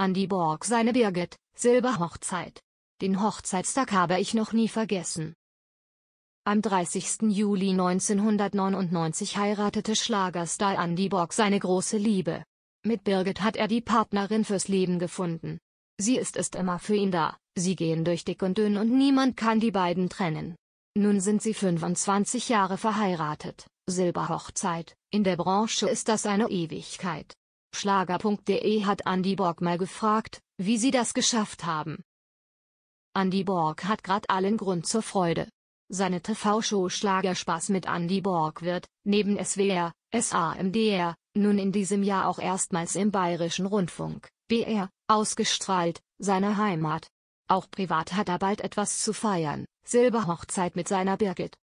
Andy Borg seine Birgit, Silberhochzeit. Den Hochzeitstag habe ich noch nie vergessen. Am 30. Juli 1999 heiratete Schlagerstar Andy Borg seine große Liebe. Mit Birgit hat er die Partnerin fürs Leben gefunden. Sie ist es immer für ihn da, sie gehen durch dick und dünn und niemand kann die beiden trennen. Nun sind sie 25 Jahre verheiratet, Silberhochzeit, in der Branche ist das eine Ewigkeit. Schlager.de hat Andy Borg mal gefragt, wie sie das geschafft haben. Andy Borg hat grad allen Grund zur Freude. Seine TV-Show Schlagerspaß mit Andy Borg wird, neben SWR, SAMDR, nun in diesem Jahr auch erstmals im Bayerischen Rundfunk, BR, ausgestrahlt, seine Heimat. Auch privat hat er bald etwas zu feiern, Silberhochzeit mit seiner Birgit.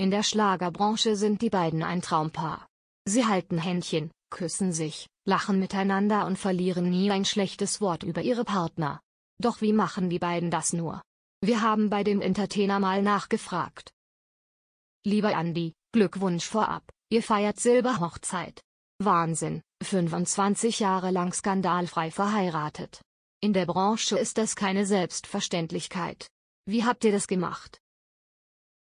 In der Schlagerbranche sind die beiden ein Traumpaar. Sie halten Händchen, küssen sich, lachen miteinander und verlieren nie ein schlechtes Wort über ihre Partner. Doch wie machen die beiden das nur? Wir haben bei dem Entertainer mal nachgefragt. Lieber Andy, Glückwunsch vorab, ihr feiert Silberhochzeit. Wahnsinn, 25 Jahre lang skandalfrei verheiratet. In der Branche ist das keine Selbstverständlichkeit. Wie habt ihr das gemacht?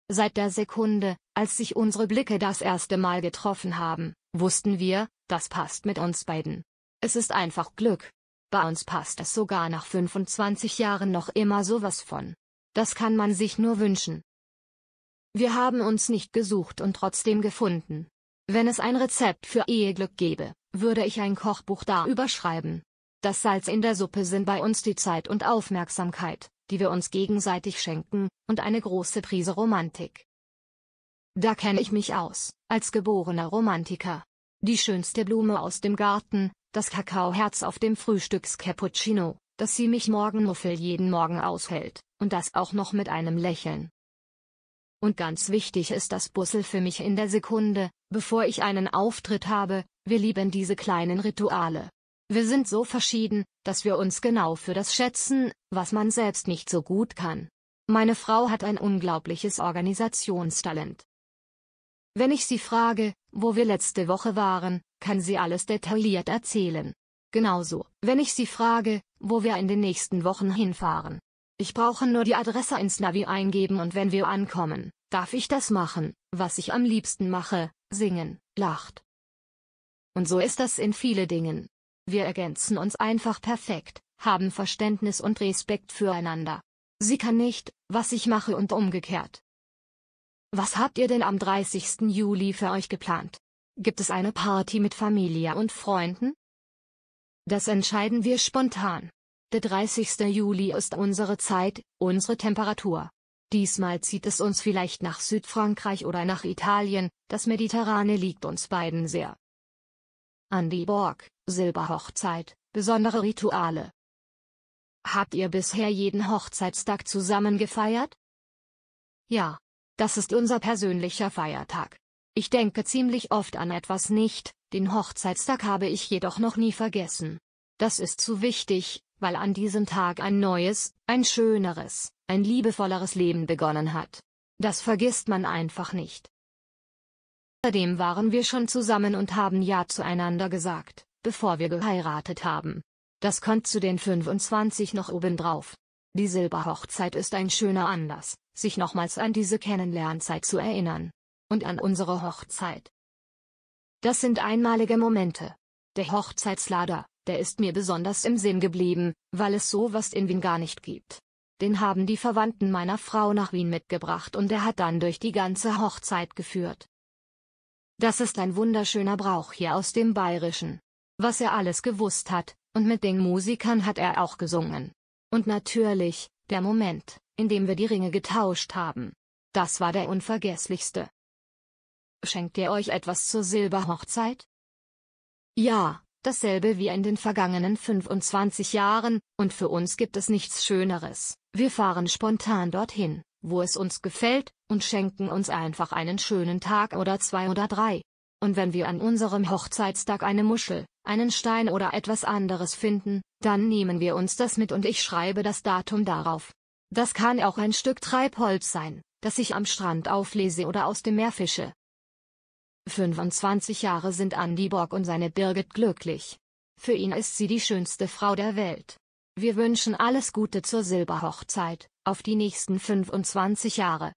Seit der Sekunde, als sich unsere Blicke das erste Mal getroffen haben, wussten wir, das passt mit uns beiden. Es ist einfach Glück. Bei uns passt es sogar nach 25 Jahren noch immer sowas von. Das kann man sich nur wünschen. Wir haben uns nicht gesucht und trotzdem gefunden. Wenn es ein Rezept für Eheglück gäbe, würde ich ein Kochbuch darüber schreiben. Das Salz in der Suppe sind bei uns die Zeit und Aufmerksamkeit, die wir uns gegenseitig schenken, und eine große Prise Romantik. Da kenne ich mich aus, als geborener Romantiker. Die schönste Blume aus dem Garten, das Kakaoherz auf dem Frühstückscappuccino, dass sie mich Morgenmuffel jeden Morgen aushält, und das auch noch mit einem Lächeln. Und ganz wichtig ist das Bussel für mich in der Sekunde, bevor ich einen Auftritt habe, wir lieben diese kleinen Rituale. Wir sind so verschieden, dass wir uns genau für das schätzen, was man selbst nicht so gut kann. Meine Frau hat ein unglaubliches Organisationstalent. Wenn ich sie frage, wo wir letzte Woche waren, kann sie alles detailliert erzählen. Genauso, wenn ich sie frage, wo wir in den nächsten Wochen hinfahren. Ich brauche nur die Adresse ins Navi eingeben und wenn wir ankommen, darf ich das machen, was ich am liebsten mache, singen, lacht. Und so ist das in viele Dingen. Wir ergänzen uns einfach perfekt, haben Verständnis und Respekt füreinander. Sie kann nicht, was ich mache und umgekehrt. Was habt ihr denn am 30. Juli für euch geplant? Gibt es eine Party mit Familie und Freunden? Das entscheiden wir spontan. Der 30. Juli ist unsere Zeit, unsere Temperatur. Diesmal zieht es uns vielleicht nach Südfrankreich oder nach Italien, das Mediterrane liegt uns beiden sehr. Andy Borg, Silberhochzeit, besondere Rituale. Habt ihr bisher jeden Hochzeitstag zusammen gefeiert? Ja, das ist unser persönlicher Feiertag. Ich denke ziemlich oft an etwas nicht, den Hochzeitstag habe ich jedoch noch nie vergessen. Das ist zu wichtig, weil an diesem Tag ein neues, ein schöneres, ein liebevolleres Leben begonnen hat. Das vergisst man einfach nicht. Außerdem waren wir schon zusammen und haben Ja zueinander gesagt, bevor wir geheiratet haben. Das kommt zu den 25 noch obendrauf. Die Silberhochzeit ist ein schöner Anlass, sich nochmals an diese Kennenlernzeit zu erinnern. Und an unsere Hochzeit. Das sind einmalige Momente. Der Hochzeitslader, der ist mir besonders im Sinn geblieben, weil es sowas in Wien gar nicht gibt. Den haben die Verwandten meiner Frau nach Wien mitgebracht und er hat dann durch die ganze Hochzeit geführt. Das ist ein wunderschöner Brauch hier aus dem Bayerischen. Was er alles gewusst hat, und mit den Musikern hat er auch gesungen. Und natürlich, der Moment, in dem wir die Ringe getauscht haben. Das war der unvergesslichste. Schenkt ihr euch etwas zur Silberhochzeit? Ja, dasselbe wie in den vergangenen 25 Jahren, und für uns gibt es nichts Schöneres. Wir fahren spontan dorthin, wo es uns gefällt, und schenken uns einfach einen schönen Tag oder zwei oder drei. Und wenn wir an unserem Hochzeitstag eine Muschel, einen Stein oder etwas anderes finden, dann nehmen wir uns das mit und ich schreibe das Datum darauf. Das kann auch ein Stück Treibholz sein, das ich am Strand auflese oder aus dem Meer fische. 25 Jahre sind Andy Borg und seine Birgit glücklich. Für ihn ist sie die schönste Frau der Welt. Wir wünschen alles Gute zur Silberhochzeit, auf die nächsten 25 Jahre.